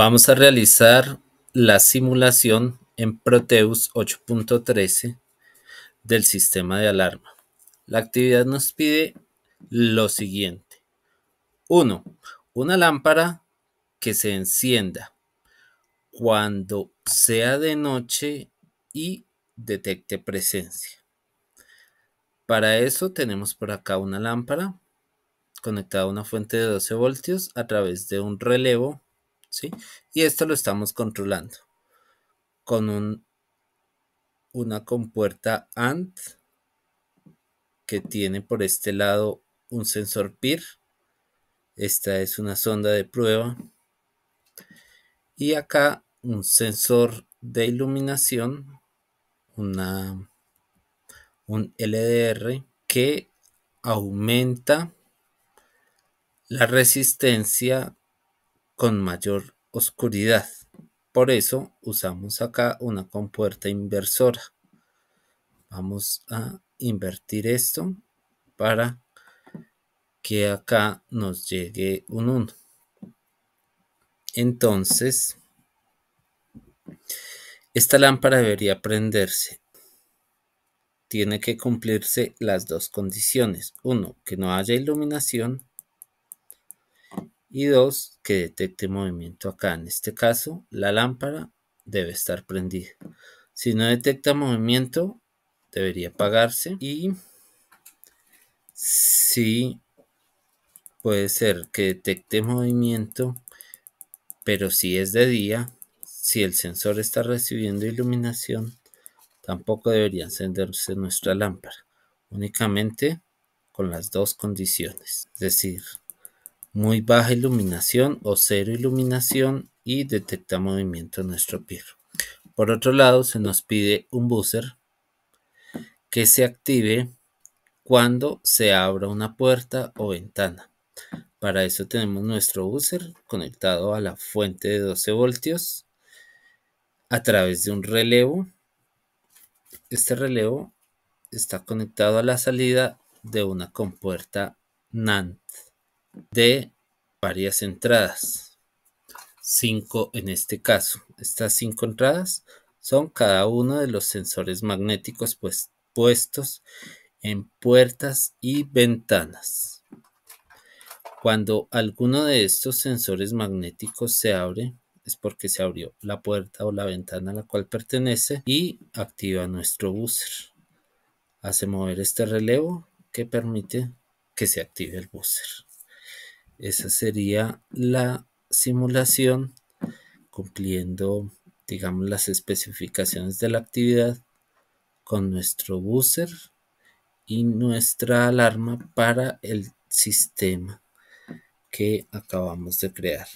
Vamos a realizar la simulación en Proteus 8.13 del sistema de alarma. La actividad nos pide lo siguiente. 1. Una lámpara que se encienda cuando sea de noche y detecte presencia. Para eso tenemos por acá una lámpara conectada a una fuente de 12 voltios a través de un relevo y esto lo estamos controlando con un, una compuerta AND que tiene por este lado un sensor PIR. Esta es una sonda de prueba. Y acá un sensor de iluminación, una, un LDR que aumenta la resistencia con mayor oscuridad. Por eso usamos acá una compuerta inversora. Vamos a invertir esto para que acá nos llegue un 1. Entonces, esta lámpara debería prenderse. Tiene que cumplirse las dos condiciones. Uno, que no haya iluminación y dos, que detecte movimiento acá. En este caso, la lámpara debe estar prendida. Si no detecta movimiento, debería apagarse y si puede ser que detecte movimiento, pero si es de día, si el sensor está recibiendo iluminación, tampoco debería encenderse nuestra lámpara, únicamente con las dos condiciones, es decir, muy baja iluminación o cero iluminación y detecta movimiento en nuestro pie. Por otro lado, se nos pide un buzzer que se active cuando se abra una puerta o ventana. Para eso tenemos nuestro buzzer conectado a la fuente de 12 voltios a través de un relevo. Este relevo está conectado a la salida de una compuerta NAND de varias entradas. 5 en este caso. Estas 5 entradas son cada uno de los sensores magnéticos pues, puestos en puertas y ventanas. Cuando alguno de estos sensores magnéticos se abre, es porque se abrió la puerta o la ventana a la cual pertenece y activa nuestro buzzer. Hace mover este relevo que permite que se active el buzzer. Esa sería la simulación cumpliendo, digamos, las especificaciones de la actividad con nuestro buzzer y nuestra alarma para el sistema que acabamos de crear.